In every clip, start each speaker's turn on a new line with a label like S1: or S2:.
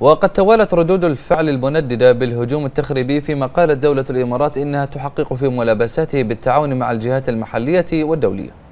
S1: وقد توالت ردود الفعل المنددة بالهجوم التخريبي فيما قالت دولة الإمارات إنها تحقق في ملابساته بالتعاون مع الجهات المحلية والدولية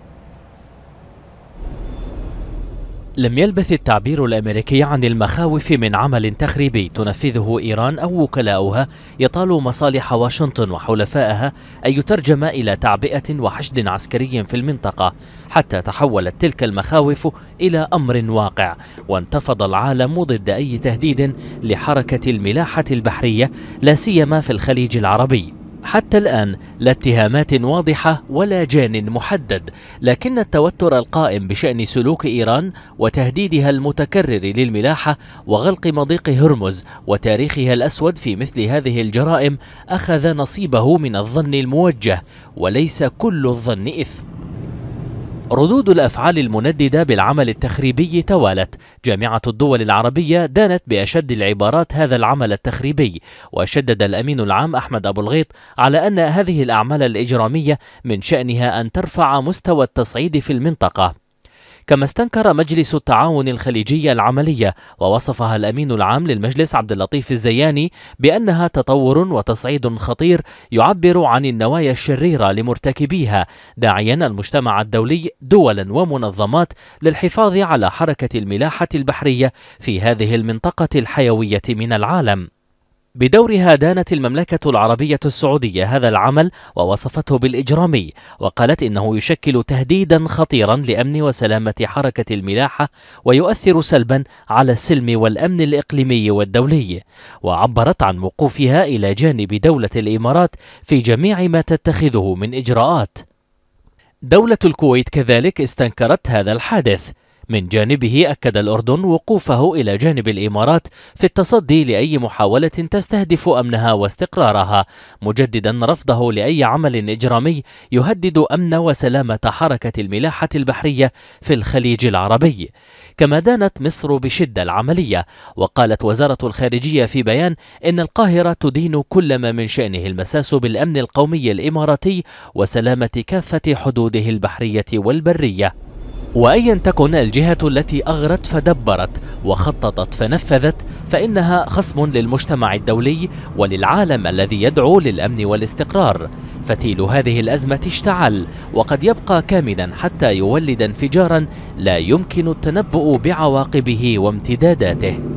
S1: لم يلبث التعبير الامريكي عن المخاوف من عمل تخريبي تنفذه ايران او وكلاؤها يطال مصالح واشنطن وحلفائها ان يترجم الى تعبئه وحشد عسكري في المنطقه حتى تحولت تلك المخاوف الى امر واقع وانتفض العالم ضد اي تهديد لحركه الملاحه البحريه لا سيما في الخليج العربي حتى الآن لا اتهامات واضحة ولا جان محدد لكن التوتر القائم بشأن سلوك إيران وتهديدها المتكرر للملاحة وغلق مضيق هرمز وتاريخها الأسود في مثل هذه الجرائم أخذ نصيبه من الظن الموجه وليس كل الظن إثم ردود الأفعال المنددة بالعمل التخريبي توالت جامعة الدول العربية دانت بأشد العبارات هذا العمل التخريبي وشدد الأمين العام أحمد أبو الغيط على أن هذه الأعمال الإجرامية من شأنها أن ترفع مستوى التصعيد في المنطقة كما استنكر مجلس التعاون الخليجي العملية ووصفها الأمين العام للمجلس عبد اللطيف الزياني بأنها تطور وتصعيد خطير يعبر عن النوايا الشريرة لمرتكبيها داعيا المجتمع الدولي دولا ومنظمات للحفاظ على حركة الملاحة البحرية في هذه المنطقة الحيوية من العالم بدورها دانت المملكة العربية السعودية هذا العمل ووصفته بالإجرامي وقالت إنه يشكل تهديدا خطيرا لأمن وسلامة حركة الملاحة ويؤثر سلبا على السلم والأمن الإقليمي والدولي وعبرت عن وقوفها إلى جانب دولة الإمارات في جميع ما تتخذه من إجراءات دولة الكويت كذلك استنكرت هذا الحادث من جانبه أكد الأردن وقوفه إلى جانب الإمارات في التصدي لأي محاولة تستهدف أمنها واستقرارها مجددا رفضه لأي عمل إجرامي يهدد أمن وسلامة حركة الملاحة البحرية في الخليج العربي كما دانت مصر بشدة العملية وقالت وزارة الخارجية في بيان إن القاهرة تدين كل ما من شأنه المساس بالأمن القومي الإماراتي وسلامة كافة حدوده البحرية والبرية وايا تكن الجهه التي اغرت فدبرت وخططت فنفذت فانها خصم للمجتمع الدولي وللعالم الذي يدعو للامن والاستقرار فتيل هذه الازمه اشتعل وقد يبقى كامنا حتى يولد انفجارا لا يمكن التنبؤ بعواقبه وامتداداته